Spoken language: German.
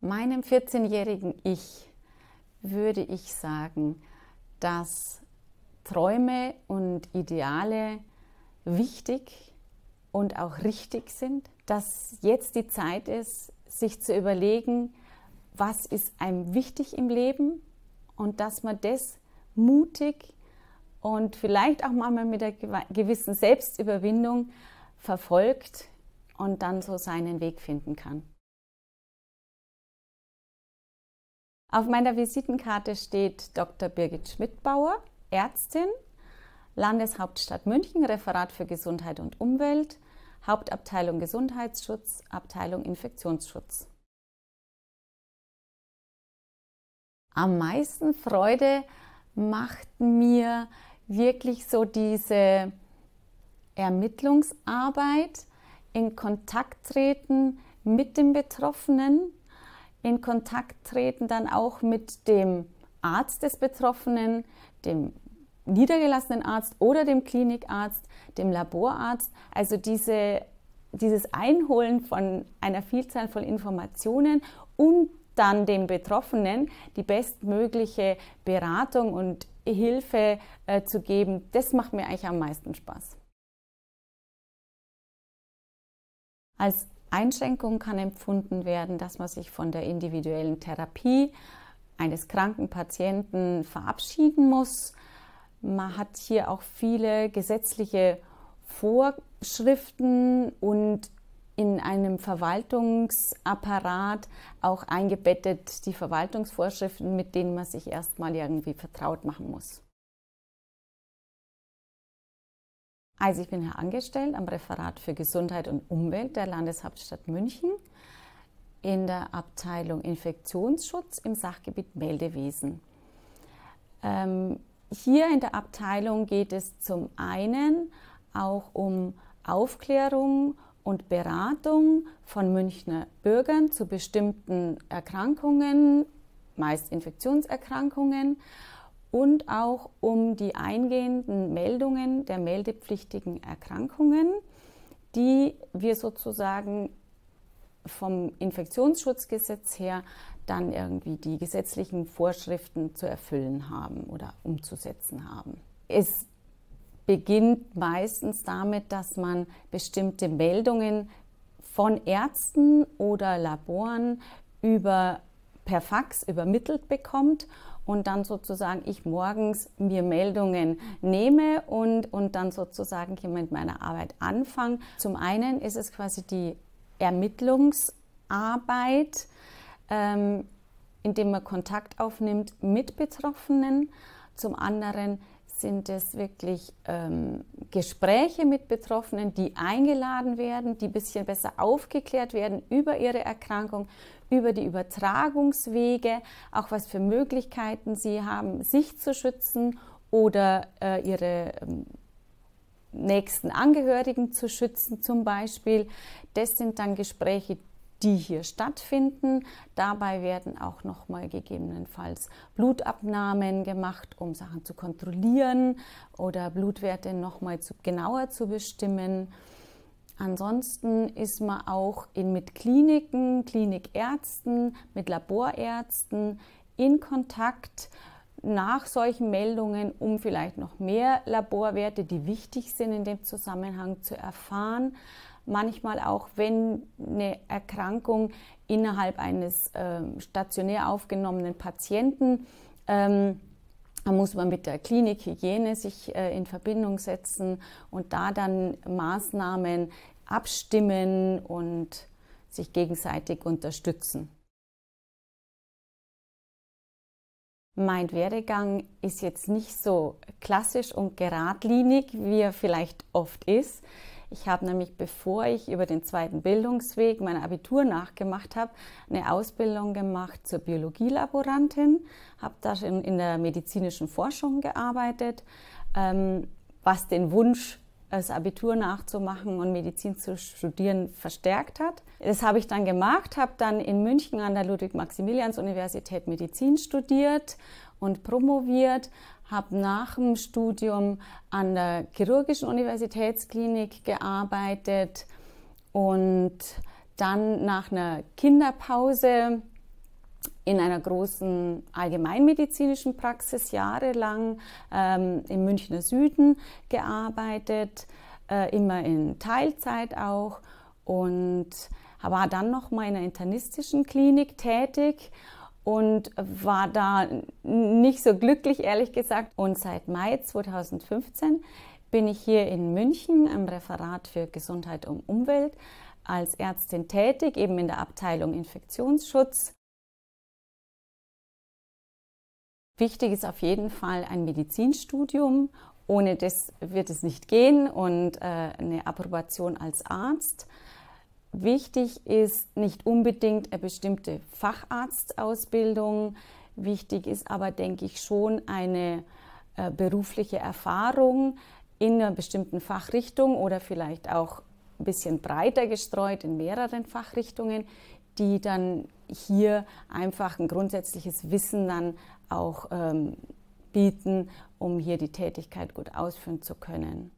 Meinem 14-jährigen Ich würde ich sagen, dass Träume und Ideale wichtig und auch richtig sind, dass jetzt die Zeit ist, sich zu überlegen, was ist einem wichtig im Leben und dass man das mutig und vielleicht auch manchmal mit einer gewissen Selbstüberwindung verfolgt und dann so seinen Weg finden kann. Auf meiner Visitenkarte steht Dr. Birgit Schmidtbauer, Ärztin, Landeshauptstadt München, Referat für Gesundheit und Umwelt, Hauptabteilung Gesundheitsschutz, Abteilung Infektionsschutz. Am meisten Freude macht mir wirklich so diese Ermittlungsarbeit, in Kontakt treten mit dem Betroffenen, in Kontakt treten dann auch mit dem Arzt des Betroffenen, dem niedergelassenen Arzt oder dem Klinikarzt, dem Laborarzt. Also diese, dieses Einholen von einer Vielzahl von Informationen und dann dem Betroffenen die bestmögliche Beratung und Hilfe äh, zu geben, das macht mir eigentlich am meisten Spaß. Als Einschränkung kann empfunden werden, dass man sich von der individuellen Therapie eines kranken Patienten verabschieden muss. Man hat hier auch viele gesetzliche Vorschriften und in einem Verwaltungsapparat auch eingebettet die Verwaltungsvorschriften, mit denen man sich erstmal irgendwie vertraut machen muss. Also ich bin hier angestellt am Referat für Gesundheit und Umwelt der Landeshauptstadt München in der Abteilung Infektionsschutz im Sachgebiet Meldewesen. Ähm, hier in der Abteilung geht es zum einen auch um Aufklärung und Beratung von Münchner Bürgern zu bestimmten Erkrankungen, meist Infektionserkrankungen und auch um die eingehenden Meldungen der meldepflichtigen Erkrankungen, die wir sozusagen vom Infektionsschutzgesetz her dann irgendwie die gesetzlichen Vorschriften zu erfüllen haben oder umzusetzen haben. Es beginnt meistens damit, dass man bestimmte Meldungen von Ärzten oder Laboren über per Fax übermittelt bekommt und dann sozusagen ich morgens mir Meldungen nehme und, und dann sozusagen hier mit meiner Arbeit anfange. Zum einen ist es quasi die Ermittlungsarbeit, ähm, indem man Kontakt aufnimmt mit Betroffenen. Zum anderen sind es wirklich ähm, Gespräche mit Betroffenen, die eingeladen werden, die ein bisschen besser aufgeklärt werden über ihre Erkrankung, über die Übertragungswege, auch was für Möglichkeiten sie haben, sich zu schützen oder äh, ihre ähm, nächsten Angehörigen zu schützen zum Beispiel. Das sind dann Gespräche, die hier stattfinden. Dabei werden auch nochmal gegebenenfalls Blutabnahmen gemacht, um Sachen zu kontrollieren oder Blutwerte nochmal zu, genauer zu bestimmen. Ansonsten ist man auch in, mit Kliniken, Klinikärzten, mit Laborärzten in Kontakt nach solchen Meldungen, um vielleicht noch mehr Laborwerte, die wichtig sind in dem Zusammenhang, zu erfahren manchmal auch, wenn eine Erkrankung innerhalb eines ähm, stationär aufgenommenen Patienten, ähm, muss man mit der Klinikhygiene sich äh, in Verbindung setzen und da dann Maßnahmen abstimmen und sich gegenseitig unterstützen. Mein Werdegang ist jetzt nicht so klassisch und geradlinig, wie er vielleicht oft ist. Ich habe nämlich, bevor ich über den zweiten Bildungsweg mein Abitur nachgemacht habe, eine Ausbildung gemacht zur Biologielaborantin, habe da in, in der medizinischen Forschung gearbeitet, ähm, was den Wunsch das Abitur nachzumachen und Medizin zu studieren verstärkt hat. Das habe ich dann gemacht, habe dann in München an der Ludwig-Maximilians-Universität Medizin studiert und promoviert, habe nach dem Studium an der Chirurgischen Universitätsklinik gearbeitet und dann nach einer Kinderpause in einer großen allgemeinmedizinischen Praxis jahrelang ähm, im Münchner Süden gearbeitet, äh, immer in Teilzeit auch und war dann noch mal in einer internistischen Klinik tätig und war da nicht so glücklich, ehrlich gesagt. Und seit Mai 2015 bin ich hier in München im Referat für Gesundheit und Umwelt als Ärztin tätig, eben in der Abteilung Infektionsschutz Wichtig ist auf jeden Fall ein Medizinstudium. Ohne das wird es nicht gehen und äh, eine Approbation als Arzt. Wichtig ist nicht unbedingt eine bestimmte Facharztausbildung. Wichtig ist aber, denke ich, schon eine äh, berufliche Erfahrung in einer bestimmten Fachrichtung oder vielleicht auch ein bisschen breiter gestreut in mehreren Fachrichtungen, die dann hier einfach ein grundsätzliches Wissen dann auch ähm, bieten, um hier die Tätigkeit gut ausführen zu können.